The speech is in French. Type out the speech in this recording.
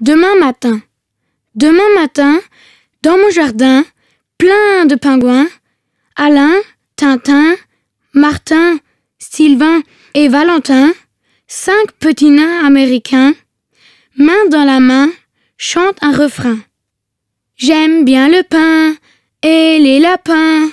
Demain matin. Demain matin, dans mon jardin, plein de pingouins, Alain, Tintin, Martin, Sylvain et Valentin, cinq petits nains américains, main dans la main, chantent un refrain. J'aime bien le pain et les lapins.